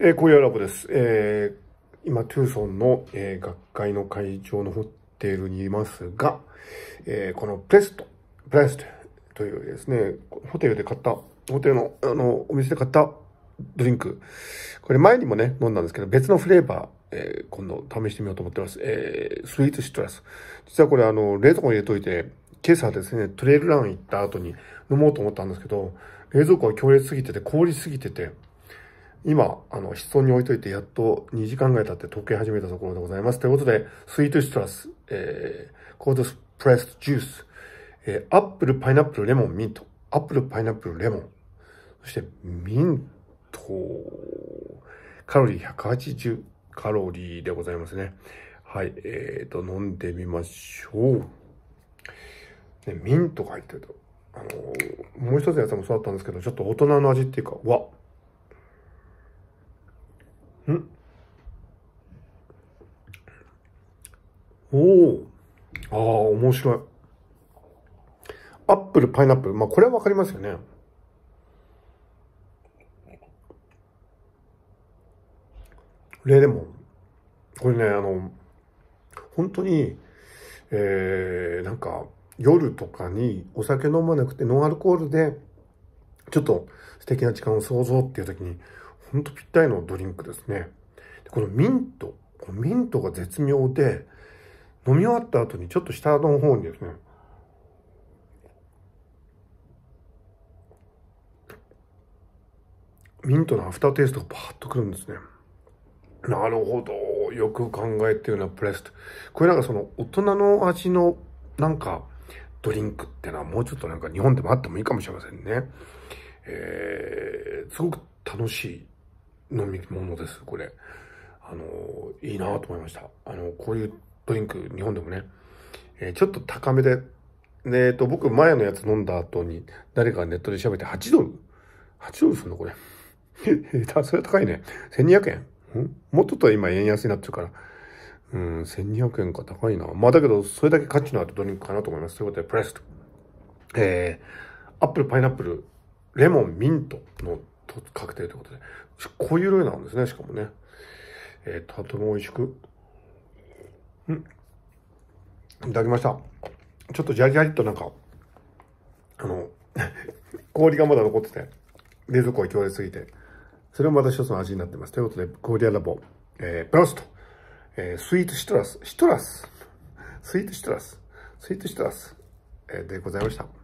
えー、ラボです。えー、今、トゥーソンの、えー、学会の会場のホテルにいますが、えー、このプレスト、プレストというですね、ホテルで買った、ホテルの、あの、お店で買ったドリンク。これ前にもね、飲んだんですけど、別のフレーバー、えー、今度試してみようと思ってます。えー、スイーツシトラス。実はこれ、あの、冷蔵庫に入れといて、今朝ですね、トレイルラン行った後に飲もうと思ったんですけど、冷蔵庫が強烈すぎてて、凍りすぎてて、今、あの、室温に置いといて、やっと2時間ぐらい経って溶け始めたところでございます。ということで、スイートシトラス、えー、コードスプレスジュース、えー、アップル、パイナップル、レモン、ミント。アップル、パイナップル、レモン。そして、ミント。カロリー180カロリーでございますね。はい。えーと、飲んでみましょう。ね、ミントが入ってると。あのー、もう一つのやつもそうだったんですけど、ちょっと大人の味っていうか、わっ。んおお。ああ、面白い。アップル、パイナップル。まあ、これはわかりますよね。レレモン。これね、あの、本当に、えー、なんか、夜とかにお酒飲まなくてノンアルコールで、ちょっと素敵な時間を想像っていう時に、本当ぴったりのドリンクですね。このミント、このミントが絶妙で、飲み終わった後にちょっと下の方にですね、ミントのアフターテイストがパーッとくるんですね。なるほど。よく考えてるな、プレスト。これなんかその大人の味のなんかドリンクってのはもうちょっとなんか日本でもあってもいいかもしれませんね。えー、すごく楽しい飲み物です、これ。あの、いいなと思いました。あの、こういうドリンク、日本でもね、えー、ちょっと高めで、で、えっと、僕、前のやつ飲んだ後に、誰かネットで調べて8ドル ?8 ドルすんのこれ。それ高いね。1200円んもっとと今円安になっちゃうから。うん、1200円か高いな。まあだけど、それだけ価値のあるドリンクかなと思います。ということで、プレスト。えー、アップル、パイナップル、レモン、ミントの確定ということで。うい類なんですね、しかもね。えー、とても美味しく。うん。いただきました。ちょっとジャリジャリっとなんか、あの、氷がまだ残ってて、冷蔵庫が強烈すぎて、それもまた一つの味になってます。ということで、氷屋ラボ、えー、プラスと、えー、スイートシトラス、シトラス、スイートシトラス、スイートシトラス、えー、でございました。